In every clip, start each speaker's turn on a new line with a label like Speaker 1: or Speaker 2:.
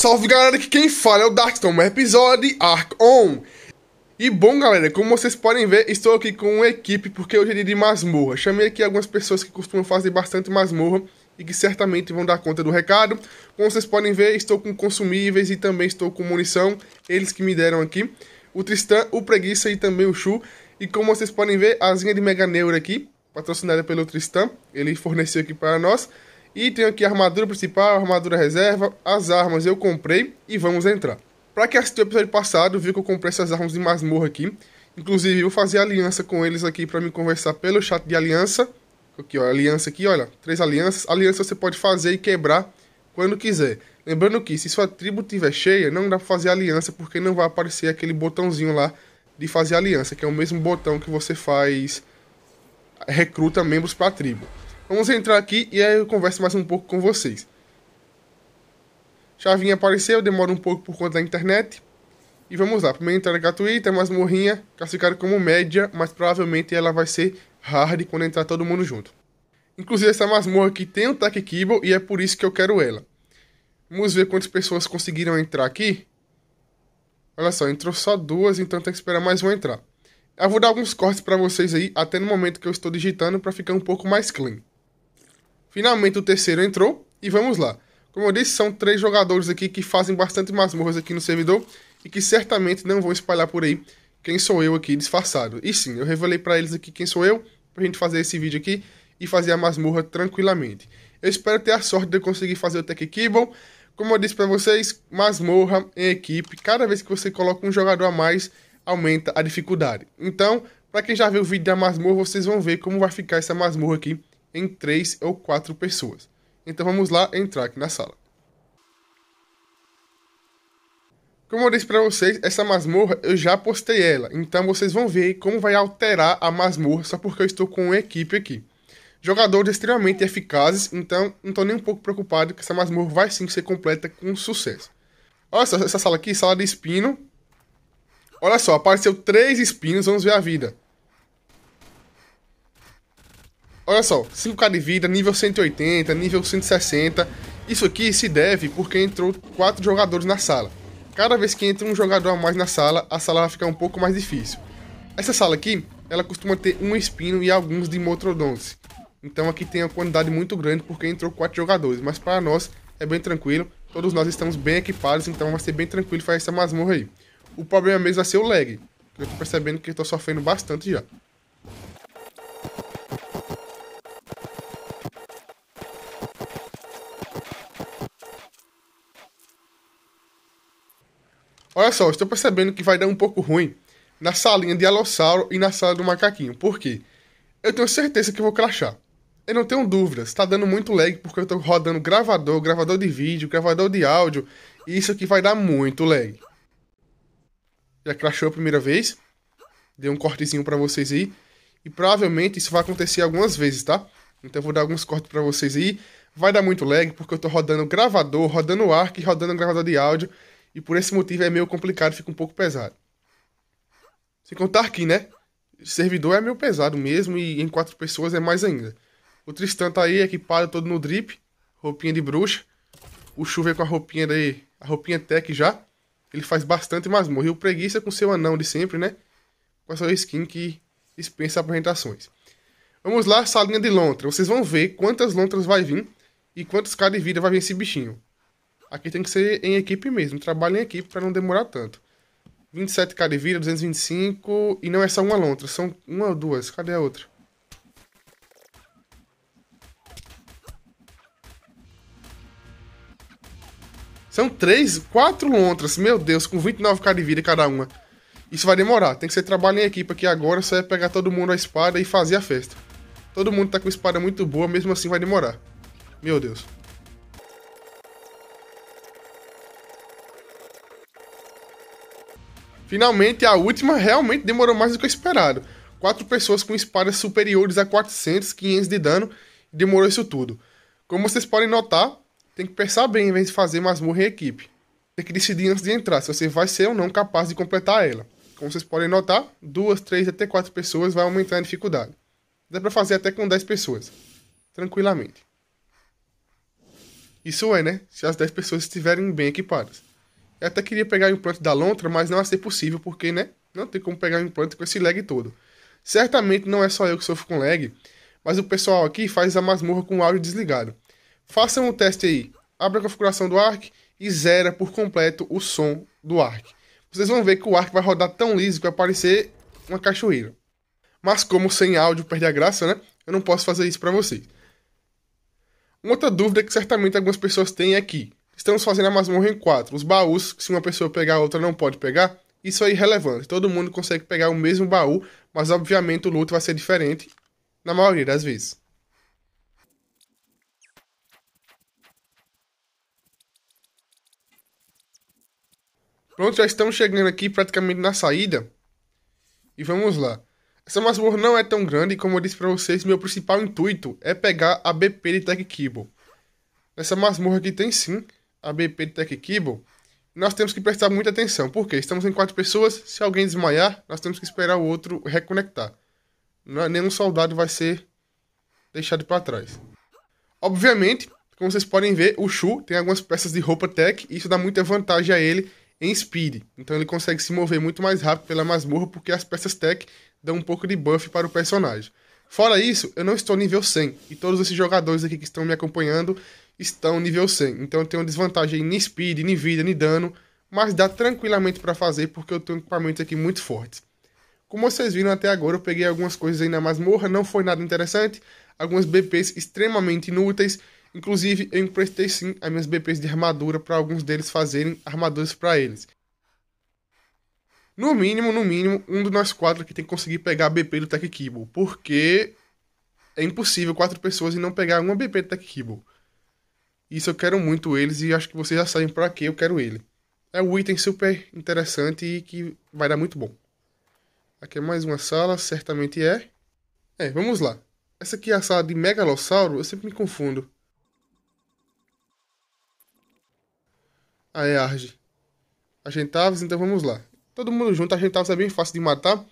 Speaker 1: Salve galera, que quem fala é o Darkstone, episódio Arc On. E bom galera, como vocês podem ver, estou aqui com uma equipe porque hoje é dia de masmorra. Chamei aqui algumas pessoas que costumam fazer bastante masmorra e que certamente vão dar conta do recado. Como vocês podem ver, estou com consumíveis e também estou com munição, eles que me deram aqui. O Tristan, o Preguiça e também o Chu. E como vocês podem ver, a asinha de Mega Neura aqui, patrocinada pelo Tristan, ele forneceu aqui para nós. E tenho aqui a armadura principal, a armadura reserva, as armas eu comprei e vamos entrar. Para quem assistiu o episódio passado, viu que eu comprei essas armas de masmorra aqui. Inclusive, eu fazer aliança com eles aqui para me conversar pelo chat de aliança. Aqui, ó, aliança aqui, olha, três alianças. Aliança você pode fazer e quebrar quando quiser. Lembrando que se sua tribo tiver cheia, não dá para fazer aliança porque não vai aparecer aquele botãozinho lá de fazer aliança, que é o mesmo botão que você faz recruta membros para tribo. Vamos entrar aqui e aí eu converso mais um pouco com vocês. Chavinha apareceu, demora um pouco por conta da internet. E vamos lá, primeira entrada gratuita, mais morrinha, classificada como média, mas provavelmente ela vai ser hard quando entrar todo mundo junto. Inclusive essa masmorra aqui tem um tech Kibble e é por isso que eu quero ela. Vamos ver quantas pessoas conseguiram entrar aqui. Olha só, entrou só duas, então tem que esperar mais uma entrar. Eu vou dar alguns cortes para vocês aí, até no momento que eu estou digitando, para ficar um pouco mais clean. Finalmente o terceiro entrou e vamos lá. Como eu disse, são três jogadores aqui que fazem bastante masmorras aqui no servidor e que certamente não vão espalhar por aí quem sou eu aqui disfarçado. E sim, eu revelei para eles aqui quem sou eu, pra gente fazer esse vídeo aqui e fazer a masmorra tranquilamente. Eu espero ter a sorte de eu conseguir fazer o Tech Kibble. Como eu disse para vocês, masmorra em equipe, cada vez que você coloca um jogador a mais, aumenta a dificuldade. Então, para quem já viu o vídeo da masmorra, vocês vão ver como vai ficar essa masmorra aqui em três ou quatro pessoas. Então vamos lá entrar aqui na sala. Como eu disse para vocês, essa masmorra eu já postei ela, então vocês vão ver como vai alterar a masmorra só porque eu estou com uma equipe aqui. Jogadores extremamente eficazes, então não estou nem um pouco preocupado que essa masmorra vai sim ser completa com sucesso. Olha só essa sala aqui, sala de espino. Olha só, apareceu três espinhos, vamos ver a vida. Olha só, 5k de vida, nível 180, nível 160. Isso aqui se deve porque entrou 4 jogadores na sala. Cada vez que entra um jogador a mais na sala, a sala vai ficar um pouco mais difícil. Essa sala aqui, ela costuma ter um espino e alguns dimotrodontes. Então aqui tem uma quantidade muito grande porque entrou 4 jogadores, mas para nós é bem tranquilo. Todos nós estamos bem equipados, então vai ser bem tranquilo fazer essa masmorra aí. O problema mesmo vai ser o lag. Eu tô percebendo que eu tô sofrendo bastante já. Olha só, estou percebendo que vai dar um pouco ruim na salinha de Alossauro e na sala do macaquinho. Por quê? Eu tenho certeza que vou crachar. Eu não tenho dúvidas, está dando muito lag porque eu estou rodando gravador, gravador de vídeo, gravador de áudio, e isso aqui vai dar muito lag. Já crachou a primeira vez? Dei um cortezinho para vocês aí. E provavelmente isso vai acontecer algumas vezes, tá? Então eu vou dar alguns cortes para vocês aí. Vai dar muito lag porque eu estou rodando gravador, rodando arc, rodando gravador de áudio, e por esse motivo é meio complicado, fica um pouco pesado. Se contar que, né? Servidor é meio pesado mesmo e em quatro pessoas é mais ainda. O Tristan tá aí equipado todo no drip, roupinha de bruxa. O Chuva com a roupinha daí, a roupinha tech já. Ele faz bastante mas morreu Preguiça com seu anão de sempre, né? Com a sua skin que dispensa apresentações. Vamos lá, salinha de lontra. Vocês vão ver quantas lontras vai vir e quantos K de vida vai vir esse bichinho. Aqui tem que ser em equipe mesmo, trabalho em equipe para não demorar tanto. 27 vida, 225 e não é só uma lontra, são uma ou duas. Cadê a outra? São três, quatro lontras, meu Deus, com 29 carevira cada uma. Isso vai demorar, tem que ser trabalho em equipe aqui agora, só é pegar todo mundo a espada e fazer a festa. Todo mundo tá com espada muito boa, mesmo assim vai demorar. Meu Deus. Finalmente, a última realmente demorou mais do que esperado. Quatro pessoas com espadas superiores a 400, 500 de dano, demorou isso tudo. Como vocês podem notar, tem que pensar bem em vez de fazer masmorra em equipe. Tem que decidir antes de entrar se você vai ser ou não capaz de completar ela. Como vocês podem notar, duas, três, até quatro pessoas vai aumentar a dificuldade. Dá para fazer até com 10 pessoas, tranquilamente. Isso é, né? Se as 10 pessoas estiverem bem equipadas. Eu até queria pegar o implante da lontra, mas não vai ser possível, porque, né? Não tem como pegar o implante com esse lag todo. Certamente não é só eu que sofro com lag, mas o pessoal aqui faz a masmorra com o áudio desligado. Façam um o teste aí. Abra a configuração do ARC e zera por completo o som do ARC. Vocês vão ver que o ARC vai rodar tão liso que vai parecer uma cachoeira. Mas como sem áudio perde a graça, né? Eu não posso fazer isso para vocês. Uma outra dúvida que certamente algumas pessoas têm é que Estamos fazendo a masmorra em quatro. Os baús, que se uma pessoa pegar, a outra não pode pegar, isso é irrelevante. Todo mundo consegue pegar o mesmo baú, mas obviamente o luto vai ser diferente na maioria das vezes. Pronto, já estamos chegando aqui praticamente na saída. E vamos lá. Essa masmorra não é tão grande, como eu disse para vocês, meu principal intuito é pegar a BP de Tech Kibble. Essa masmorra aqui tem sim a BP de Tequiquibo, nós temos que prestar muita atenção, porque estamos em quatro pessoas, se alguém desmaiar, nós temos que esperar o outro reconectar. É, nenhum soldado vai ser deixado para trás. Obviamente, como vocês podem ver, o Shu tem algumas peças de roupa tech, e isso dá muita vantagem a ele em speed. Então ele consegue se mover muito mais rápido pela masmorra, porque as peças tech dão um pouco de buff para o personagem. Fora isso, eu não estou nível 100, e todos esses jogadores aqui que estão me acompanhando estão nível 100. Então eu tenho desvantagem em speed, em vida, em dano, mas dá tranquilamente para fazer porque eu tenho equipamentos aqui muito fortes. Como vocês viram até agora, eu peguei algumas coisas ainda na masmorra, não foi nada interessante, algumas BPs extremamente inúteis, inclusive eu emprestei sim as minhas BPs de armadura para alguns deles fazerem armaduras para eles. No mínimo, no mínimo, um de nós quatro que tem que conseguir pegar a BP do Tech Kibble, porque é impossível quatro pessoas e não pegar uma BP do Tech Kibble. Isso eu quero muito eles e acho que vocês já sabem para que eu quero ele. É um item super interessante e que vai dar muito bom. Aqui é mais uma sala, certamente é. É, vamos lá. Essa aqui é a sala de Megalossauro, eu sempre me confundo. Ah, é Arge. A Gentaves, então vamos lá. Todo mundo junto, a Gentaves é bem fácil de matar.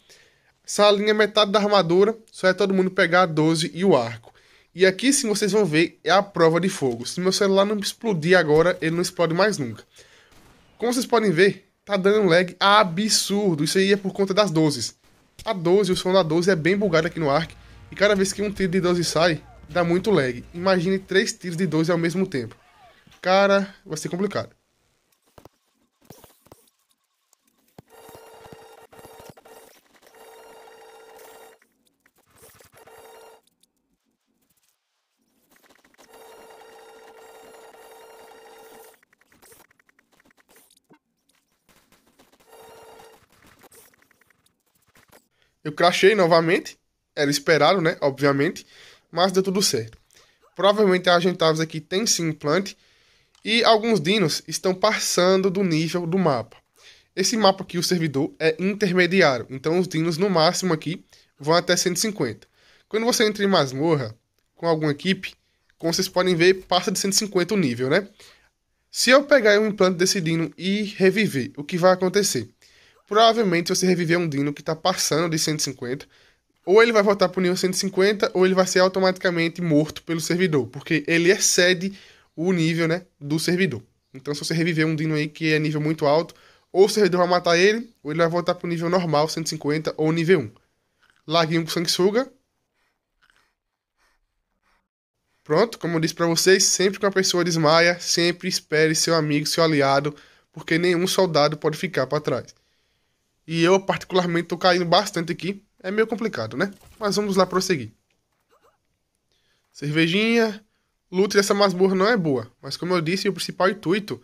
Speaker 1: linha é metade da armadura, só é todo mundo pegar a 12 e o arco. E aqui sim vocês vão ver é a prova de fogo. Se meu celular não explodir agora, ele não explode mais nunca. Como vocês podem ver, tá dando um lag absurdo. Isso aí é por conta das 12. A 12, o som da 12 é bem bugado aqui no Arc. E cada vez que um tiro de 12 sai, dá muito lag. Imagine três tiros de 12 ao mesmo tempo. Cara, vai ser complicado. Eu crachei novamente. Era esperado, né? Obviamente. Mas deu tudo certo. Provavelmente a Argentavis aqui tem sim implante. E alguns dinos estão passando do nível do mapa. Esse mapa aqui, o servidor, é intermediário. Então os dinos no máximo aqui vão até 150. Quando você entra em masmorra com alguma equipe, como vocês podem ver, passa de 150 o nível, né? Se eu pegar um implante desse dino e reviver, o que vai acontecer? provavelmente você reviver um Dino que está passando de 150. Ou ele vai voltar para o nível 150, ou ele vai ser automaticamente morto pelo servidor, porque ele excede o nível né, do servidor. Então, se você reviver um Dino aí que é nível muito alto, ou o servidor vai matar ele, ou ele vai voltar para o nível normal, 150, ou nível 1. Laguinho com sanguessuga. Pronto, como eu disse para vocês, sempre que uma pessoa desmaia, sempre espere seu amigo, seu aliado, porque nenhum soldado pode ficar para trás. E eu, particularmente, tô caindo bastante aqui. É meio complicado, né? Mas vamos lá prosseguir. Cervejinha. Luta dessa masmorra não é boa. Mas como eu disse, o principal intuito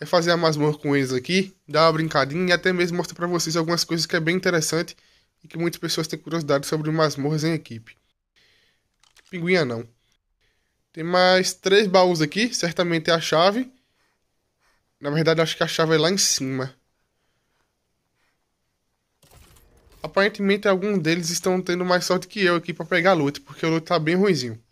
Speaker 1: é fazer a masmorra com eles aqui. Dar uma brincadinha e até mesmo mostrar pra vocês algumas coisas que é bem interessante. E que muitas pessoas têm curiosidade sobre masmorras em equipe. Pinguinha não. Tem mais três baús aqui. Certamente é a chave. Na verdade, acho que a chave é lá em cima. Aparentemente, alguns deles estão tendo mais sorte que eu aqui para pegar loot, porque o loot tá bem ruizinho.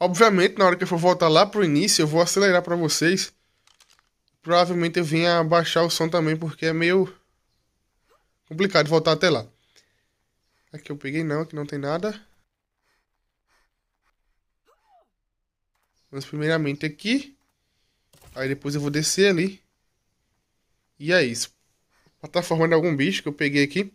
Speaker 1: Obviamente, na hora que eu for voltar lá pro início, eu vou acelerar para vocês Provavelmente eu vinha baixar o som também, porque é meio complicado voltar até lá. Aqui eu peguei não, aqui não tem nada. Mas primeiramente aqui. Aí depois eu vou descer ali. E é isso. Plataforma de algum bicho que eu peguei aqui.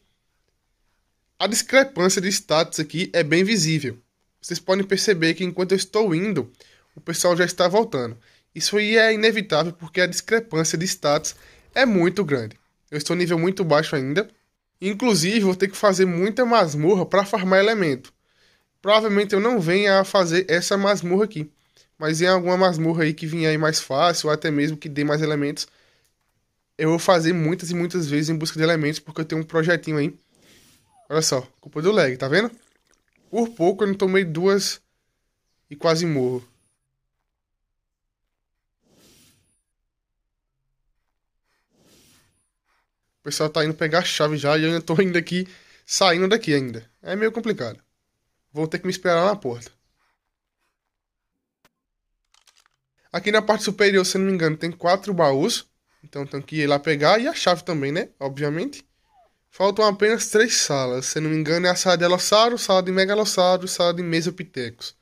Speaker 1: A discrepância de status aqui é bem visível. Vocês podem perceber que enquanto eu estou indo, o pessoal já está voltando. Isso aí é inevitável porque a discrepância de status é muito grande. Eu estou nível muito baixo ainda. Inclusive, vou ter que fazer muita masmorra para farmar elemento. Provavelmente eu não venha a fazer essa masmorra aqui. Mas em alguma masmorra aí que vinha aí mais fácil, ou até mesmo que dê mais elementos, eu vou fazer muitas e muitas vezes em busca de elementos, porque eu tenho um projetinho aí. Olha só, culpa do lag, tá vendo? Por pouco eu não tomei duas e quase morro. O pessoal tá indo pegar a chave já e eu ainda tô indo aqui, saindo daqui ainda. É meio complicado. Vou ter que me esperar na porta. Aqui na parte superior, se não me engano, tem quatro baús. Então tem que ir lá pegar e a chave também, né? Obviamente. Faltam apenas três salas. Se não me engano, é a sala de Alossauro, sala de Megalossauro e sala de Mesopithecus.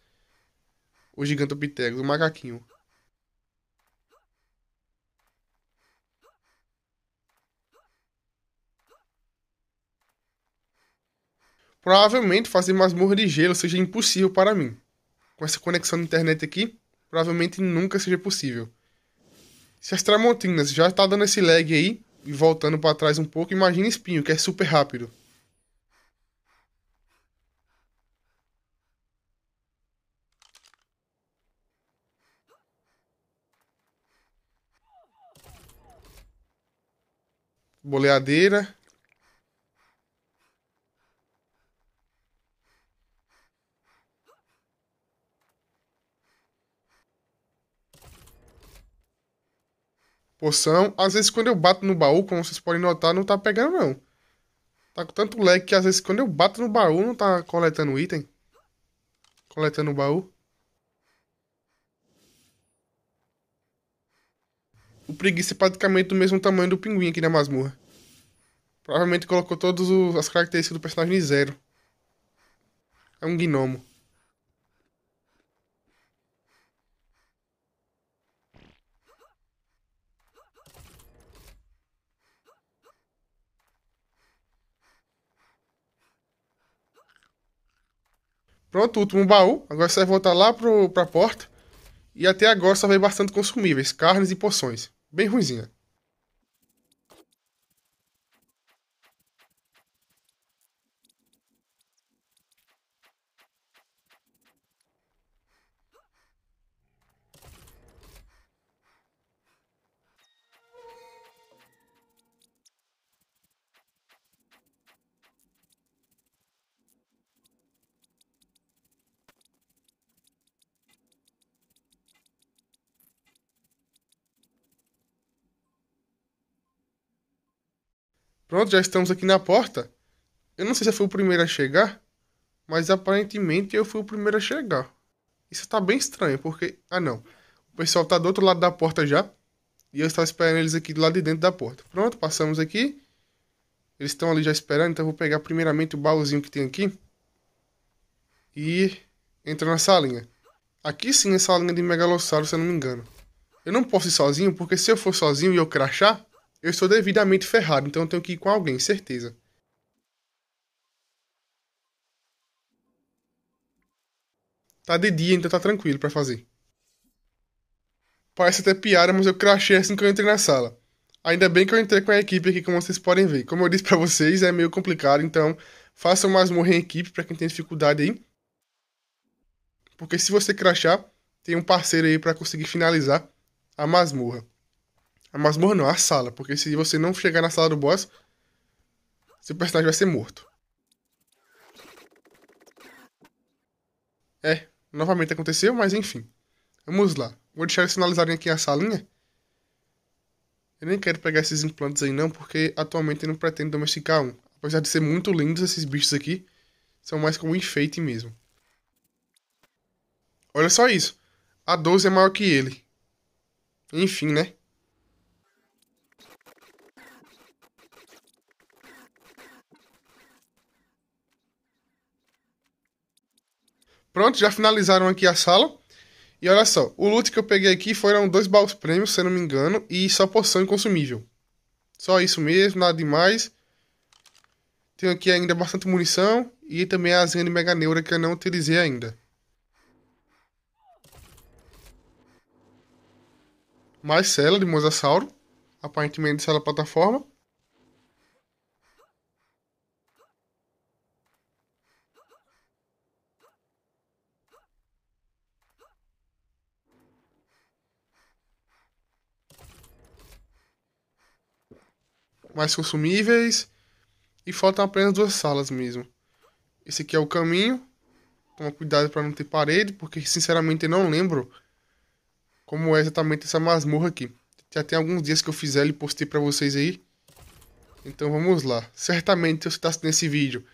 Speaker 1: O Gigantopithecus, o macaquinho. Provavelmente fazer masmorra de gelo seja impossível para mim. Com essa conexão de internet aqui, provavelmente nunca seja possível. Se as Tramontinas já está dando esse lag aí, e voltando para trás um pouco, imagina Espinho, que é super rápido. Boleadeira. poção. Às vezes quando eu bato no baú, como vocês podem notar, não tá pegando não. Tá com tanto lag que às vezes quando eu bato no baú não tá coletando item. Coletando o baú. O preguiça é praticamente do mesmo tamanho do pinguim aqui na masmorra. Provavelmente colocou todas as características do personagem em zero. É um gnomo. Pronto, último baú. Agora você vai voltar lá pro, pra porta. E até agora só veio bastante consumíveis, carnes e poções. Bem ruizinha. Pronto, já estamos aqui na porta. Eu não sei se eu fui o primeiro a chegar, mas aparentemente eu fui o primeiro a chegar. Isso tá bem estranho, porque. Ah, não. O pessoal tá do outro lado da porta já. E eu estava esperando eles aqui do lado de dentro da porta. Pronto, passamos aqui. Eles estão ali já esperando, então eu vou pegar primeiramente o baúzinho que tem aqui. E entra na salinha. Aqui sim é salinha de megalossauro, se eu não me engano. Eu não posso ir sozinho, porque se eu for sozinho e eu crachar, eu estou devidamente ferrado, então eu tenho que ir com alguém, certeza. Tá de dia, então tá tranquilo para fazer. Parece até piada, mas eu crachei assim que eu entrei na sala. Ainda bem que eu entrei com a equipe aqui, como vocês podem ver. Como eu disse para vocês, é meio complicado, então façam masmorra em equipe para quem tem dificuldade aí. Porque se você crachar, tem um parceiro aí para conseguir finalizar a masmorra. A masmorra não, a sala, porque se você não chegar na sala do boss, seu personagem vai ser morto. É, novamente aconteceu, mas enfim. Vamos lá. Vou deixar eles sinalizarem aqui a salinha. Eu nem quero pegar esses implantes aí não, porque atualmente eu não pretendo domesticar um. Apesar de ser muito lindos esses bichos aqui, são mais como enfeite mesmo. Olha só isso. A 12 é maior que ele. Enfim, né? Pronto, já finalizaram aqui a sala. E olha só, o loot que eu peguei aqui foram dois baús prêmios, se não me engano, e só poção inconsumível. Só isso mesmo, nada demais. Tenho aqui ainda bastante munição e também a asinha de mega neura que eu não utilizei ainda. Mais cela de mosasauro, aparentemente cela plataforma. mais consumíveis. E faltam apenas duas salas mesmo. Esse aqui é o caminho. Toma cuidado para não ter parede, porque sinceramente eu não lembro como é exatamente essa masmorra aqui. Já tem alguns dias que eu fiz ela e postei para vocês aí. Então vamos lá. Certamente se você está assistindo esse vídeo,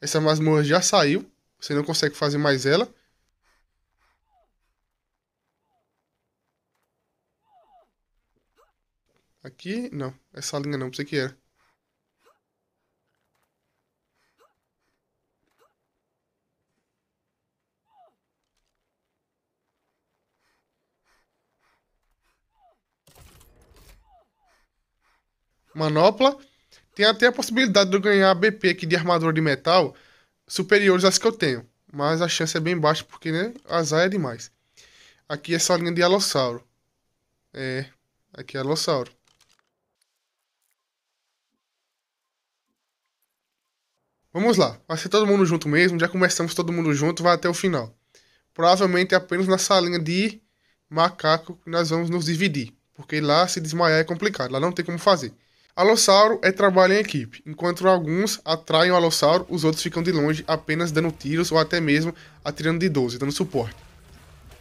Speaker 1: essa masmorra já saiu. Você não consegue fazer mais ela. Aqui? Não. Essa linha não, pensei que era. Manopla. Tem até a possibilidade de eu ganhar BP aqui de armadura de metal superiores às que eu tenho. Mas a chance é bem baixa porque, né? Azar é demais. Aqui é essa linha de alossauro. É. Aqui é alossauro. Vamos lá, vai ser todo mundo junto mesmo, já começamos todo mundo junto, vai até o final. Provavelmente é apenas na salinha de macaco que nós vamos nos dividir, porque lá se desmaiar é complicado, lá não tem como fazer. Alossauro é trabalho em equipe. Enquanto alguns atraem o alossauro, os outros ficam de longe apenas dando tiros ou até mesmo atirando de 12, dando suporte.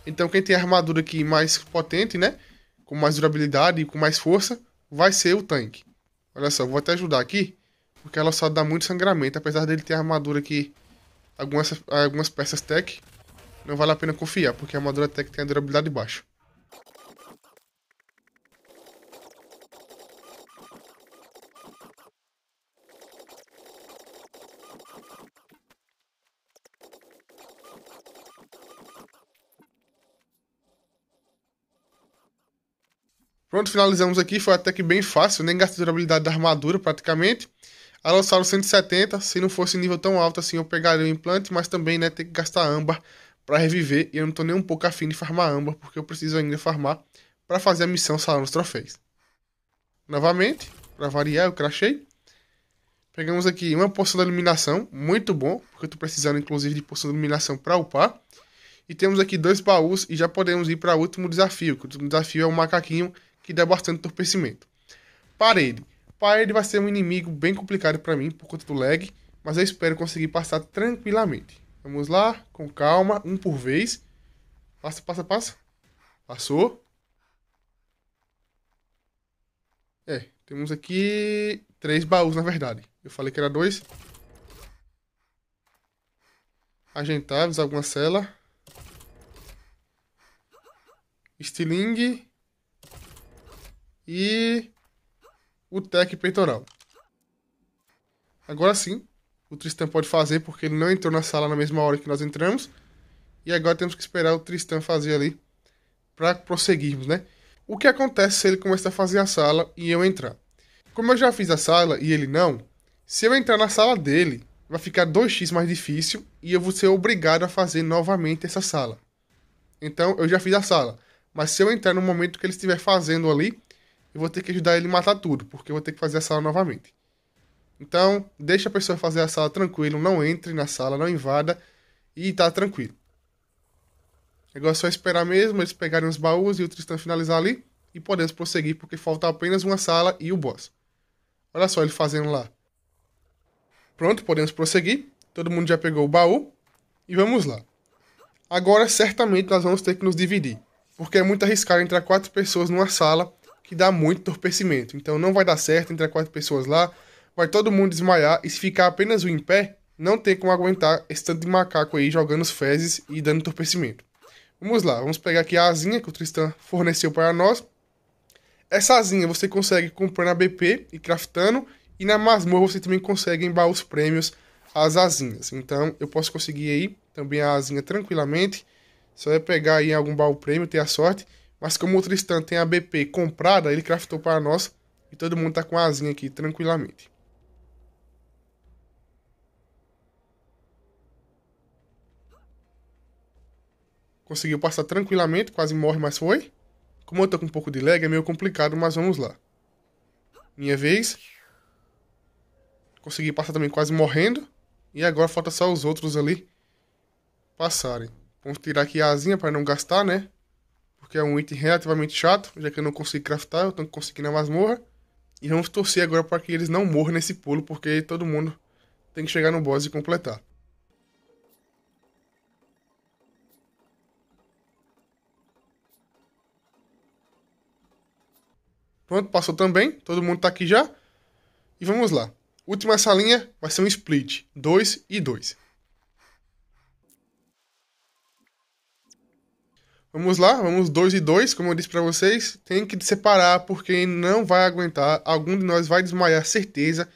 Speaker 1: Então quem tem a armadura aqui mais potente, né? Com mais durabilidade e com mais força, vai ser o tanque. Olha só, vou até ajudar aqui porque ela só dá muito sangramento, apesar dele ter armadura que algumas, algumas peças tech, não vale a pena confiar, porque a armadura tech tem a durabilidade baixa. Pronto, finalizamos aqui. Foi até que bem fácil, nem gastei durabilidade da armadura praticamente. A lançaram 170, se não fosse nível tão alto assim eu pegaria o implante, mas também né, tem que gastar âmbar para reviver e eu não tô nem um pouco afim de farmar âmbar, porque eu preciso ainda farmar para fazer a missão Salão dos Troféis. Novamente, para variar, eu crachei. Pegamos aqui uma poção de iluminação, muito bom, porque eu tô precisando inclusive de poção de iluminação para upar. E temos aqui dois baús e já podemos ir para o último desafio, que o último desafio é o um macaquinho que dá bastante entorpecimento. Parede. Pai ele vai ser um inimigo bem complicado para mim por conta do lag, mas eu espero conseguir passar tranquilamente. Vamos lá, com calma, um por vez. Passa, passa, passa. Passou. É, temos aqui três baús, na verdade. Eu falei que era dois. Ajeitáveis, alguma cela. Stiling. E o tec peitoral. Agora sim, o Tristan pode fazer porque ele não entrou na sala na mesma hora que nós entramos. E agora temos que esperar o Tristan fazer ali para prosseguirmos, né? O que acontece se ele começar a fazer a sala e eu entrar? Como eu já fiz a sala e ele não, se eu entrar na sala dele, vai ficar 2x mais difícil e eu vou ser obrigado a fazer novamente essa sala. Então eu já fiz a sala, mas se eu entrar no momento que ele estiver fazendo ali, eu vou ter que ajudar ele a matar tudo, porque eu vou ter que fazer a sala novamente. Então, deixa a pessoa fazer a sala tranquilo, não entre na sala, não invada e tá tranquilo. Agora é só esperar mesmo eles pegarem os baús e o Tristan finalizar ali e podemos prosseguir porque falta apenas uma sala e o boss. Olha só ele fazendo lá. Pronto, podemos prosseguir. Todo mundo já pegou o baú e vamos lá. Agora certamente nós vamos ter que nos dividir, porque é muito arriscado entrar quatro pessoas numa sala que dá muito torpecimento. Então não vai dar certo entre quatro pessoas lá, vai todo mundo desmaiar e se ficar apenas o em pé, não tem como aguentar esse tanto de macaco aí jogando os fezes e dando torpecimento. Vamos lá, vamos pegar aqui a asinha que o Tristan forneceu para nós. Essa asinha você consegue comprar na BP e craftando, e na masmorra você também consegue embalar os prêmios as asinhas. Então eu posso conseguir aí também a asinha tranquilamente. Só é pegar aí algum baú prêmio, ter a sorte. Mas como o Tristan tem a BP comprada, ele craftou para nós e todo mundo tá com a asinha aqui tranquilamente. Conseguiu passar tranquilamente, quase morre, mas foi. Como eu tô com um pouco de lag, é meio complicado, mas vamos lá. Minha vez. Consegui passar também quase morrendo. E agora falta só os outros ali passarem. Vamos tirar aqui a asinha para não gastar, né? porque é um item relativamente chato, já que eu não consigo craftar, eu tenho que conseguir na masmorra. E vamos torcer agora para que eles não morram nesse pulo, porque todo mundo tem que chegar no boss e completar. Pronto, passou também. Todo mundo tá aqui já. E vamos lá. Última salinha vai ser um split. 2 e 2. Vamos lá, vamos dois e dois, como eu disse para vocês. Tem que separar porque não vai aguentar. Algum de nós vai desmaiar, certeza,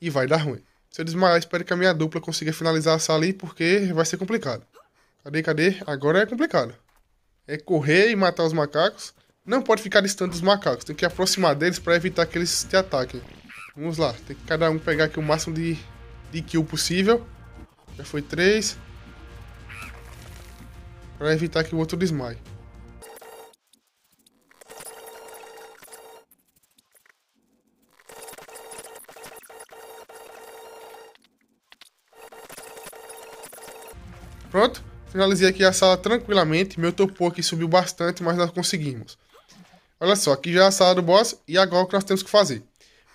Speaker 1: e vai dar ruim. Se eu desmaiar, espero que a minha dupla consiga finalizar a sala ali, porque vai ser complicado. Cadê, cadê? Agora é complicado. É correr e matar os macacos. Não pode ficar distante dos macacos, tem que aproximar deles para evitar que eles te ataquem. Vamos lá, tem que cada um pegar aqui o máximo de, de kill possível. Já foi três para evitar que o outro desmaie. Pronto, finalizei aqui a sala tranquilamente, meu topo aqui subiu bastante, mas nós conseguimos. Olha só, aqui já é a sala do boss e agora o que nós temos que fazer?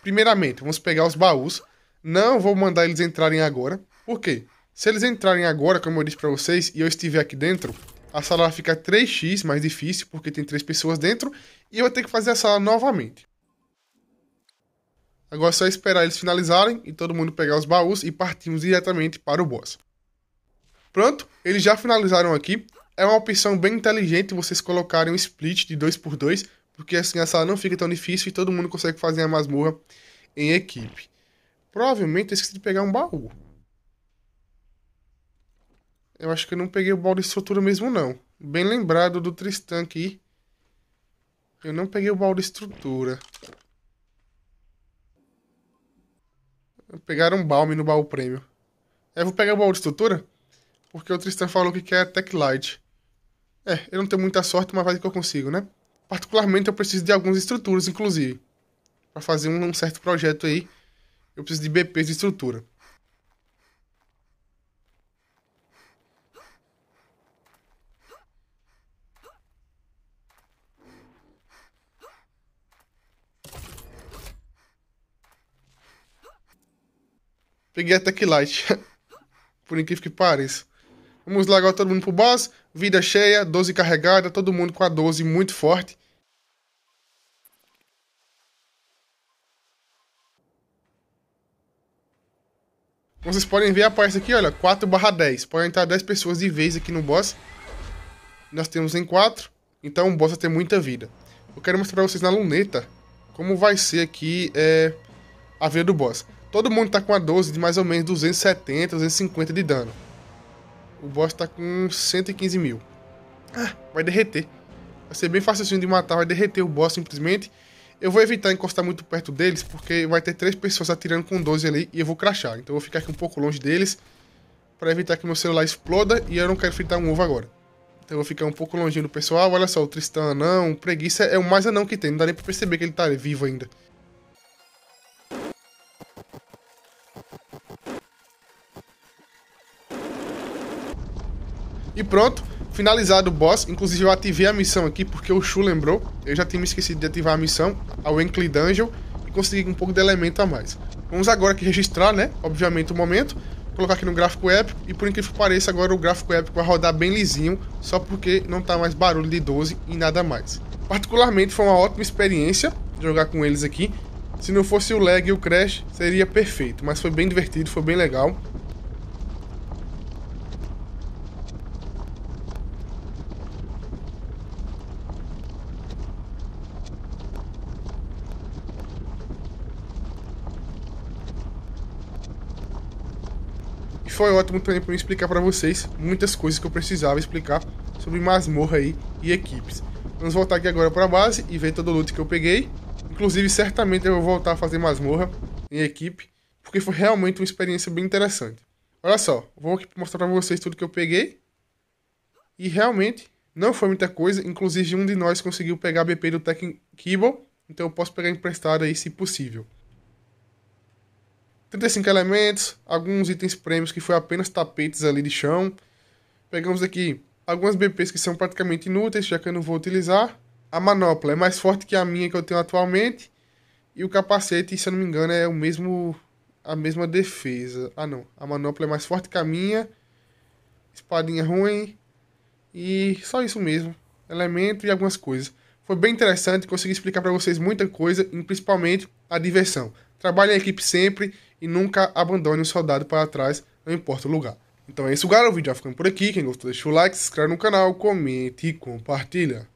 Speaker 1: Primeiramente, vamos pegar os baús. Não vou mandar eles entrarem agora. Por quê? Se eles entrarem agora, como eu disse para vocês, e eu estiver aqui dentro, a sala fica 3x mais difícil, porque tem 3 pessoas dentro, e eu vou ter que fazer a sala novamente. Agora é só esperar eles finalizarem e todo mundo pegar os baús e partimos diretamente para o boss. Pronto, eles já finalizaram aqui. É uma opção bem inteligente vocês colocarem um split de 2x2, porque assim a sala não fica tão difícil e todo mundo consegue fazer a masmorra em equipe. Provavelmente eu esqueci de pegar um baú eu acho que eu não peguei o balde de estrutura mesmo, não. Bem lembrado do Tristan aqui. Eu não peguei o balde de estrutura. Pegaram um balme no baú prêmio. É, eu vou pegar o balde de estrutura, porque o Tristan falou que quer tech light. É, eu não tenho muita sorte, mas vai que eu consigo, né? Particularmente eu preciso de algumas estruturas, inclusive. para fazer um, um certo projeto aí, eu preciso de BPs de estrutura. Peguei a que light. Por incrível que pareça. Vamos lá agora todo mundo pro boss. Vida cheia, 12 carregada, todo mundo com a 12 muito forte. vocês podem ver, a parte aqui, olha, 4 barra 10. Pode entrar 10 pessoas de vez aqui no boss. Nós temos em 4, então o boss vai ter muita vida. Eu quero mostrar pra vocês na luneta como vai ser aqui é, a vida do boss. Todo mundo tá com a 12 de mais ou menos 270, 250 de dano. O boss tá com 115 mil. Ah, vai derreter. Vai ser bem fácil assim de matar, vai derreter o boss simplesmente. Eu vou evitar encostar muito perto deles, porque vai ter três pessoas atirando com 12 ali e eu vou crachar. Então eu vou ficar aqui um pouco longe deles, para evitar que meu celular exploda e eu não quero fritar um ovo agora. Então eu vou ficar um pouco longe do pessoal. Olha só, o Tristan é anão, preguiça é o mais anão que tem. Não dá nem pra perceber que ele tá vivo ainda. E pronto, finalizado o boss. Inclusive eu ativei a missão aqui porque o Shu lembrou. Eu já tinha me esquecido de ativar a missão, ao Enclid Dungeon, e consegui um pouco de elemento a mais. Vamos agora aqui registrar, né? Obviamente o momento. Colocar aqui no gráfico épico. E por incrível que pareça, agora o gráfico épico vai rodar bem lisinho, só porque não tá mais barulho de 12 e nada mais. Particularmente foi uma ótima experiência jogar com eles aqui. Se não fosse o lag e o crash, seria perfeito, mas foi bem divertido, foi bem legal. foi ótimo também para explicar para vocês muitas coisas que eu precisava explicar sobre masmorra aí e equipes. Vamos voltar aqui agora para a base e ver todo o loot que eu peguei. Inclusive, certamente eu vou voltar a fazer masmorra em equipe, porque foi realmente uma experiência bem interessante. Olha só, vou mostrar para vocês tudo que eu peguei. E realmente não foi muita coisa, inclusive um de nós conseguiu pegar a BP do Tekken Kibble, então eu posso pegar emprestado aí se possível. 35 elementos, alguns itens prêmios que foi apenas tapetes ali de chão. Pegamos aqui algumas BPs que são praticamente inúteis, já que eu não vou utilizar. A manopla é mais forte que a minha que eu tenho atualmente. E o capacete, se eu não me engano, é o mesmo a mesma defesa. Ah, não. A manopla é mais forte que a minha. Espadinha ruim. E só isso mesmo. Elemento e algumas coisas. Foi bem interessante, consegui explicar para vocês muita coisa, e principalmente a diversão. Trabalhe em equipe sempre e nunca abandone o soldado para trás, não importa o lugar. Então é isso, galera. O vídeo já ficando por aqui. Quem gostou, deixa o like, se inscreve no canal, comente e compartilha.